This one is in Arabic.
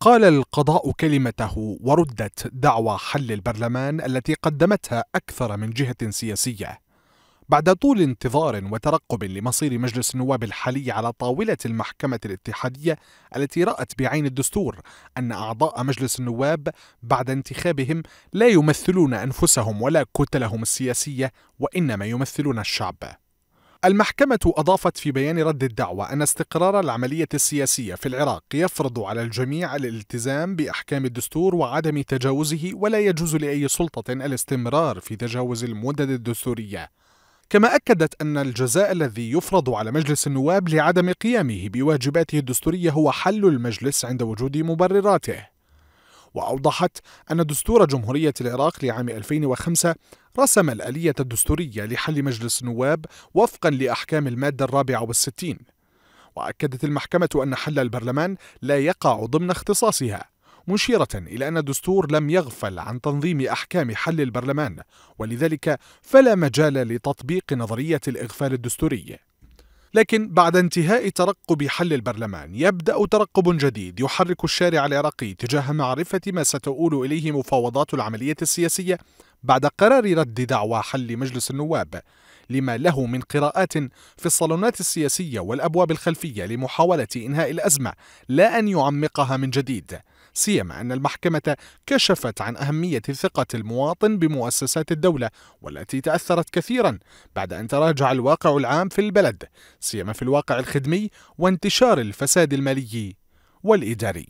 قال القضاء كلمته وردت دعوى حل البرلمان التي قدمتها أكثر من جهة سياسية بعد طول انتظار وترقب لمصير مجلس النواب الحالي على طاولة المحكمة الاتحادية التي رأت بعين الدستور أن أعضاء مجلس النواب بعد انتخابهم لا يمثلون أنفسهم ولا كتلهم السياسية وإنما يمثلون الشعب المحكمة أضافت في بيان رد الدعوى أن استقرار العملية السياسية في العراق يفرض على الجميع الالتزام بأحكام الدستور وعدم تجاوزه ولا يجوز لأي سلطة الاستمرار في تجاوز المدد الدستورية كما أكدت أن الجزاء الذي يفرض على مجلس النواب لعدم قيامه بواجباته الدستورية هو حل المجلس عند وجود مبرراته وأوضحت أن دستور جمهورية العراق لعام 2005 رسم الآلية الدستورية لحل مجلس النواب وفقا لأحكام المادة الرابعة والستين وأكدت المحكمة أن حل البرلمان لا يقع ضمن اختصاصها مشيرة إلى أن الدستور لم يغفل عن تنظيم أحكام حل البرلمان ولذلك فلا مجال لتطبيق نظرية الإغفال الدستوري لكن بعد انتهاء ترقب حل البرلمان يبدأ ترقب جديد يحرك الشارع العراقي تجاه معرفة ما ستؤول إليه مفاوضات العملية السياسية بعد قرار رد دعوى حل مجلس النواب لما له من قراءات في الصالونات السياسية والأبواب الخلفية لمحاولة إنهاء الأزمة لا أن يعمقها من جديد سيما أن المحكمة كشفت عن أهمية ثقة المواطن بمؤسسات الدولة والتي تأثرت كثيرا بعد أن تراجع الواقع العام في البلد سيما في الواقع الخدمي وانتشار الفساد المالي والإداري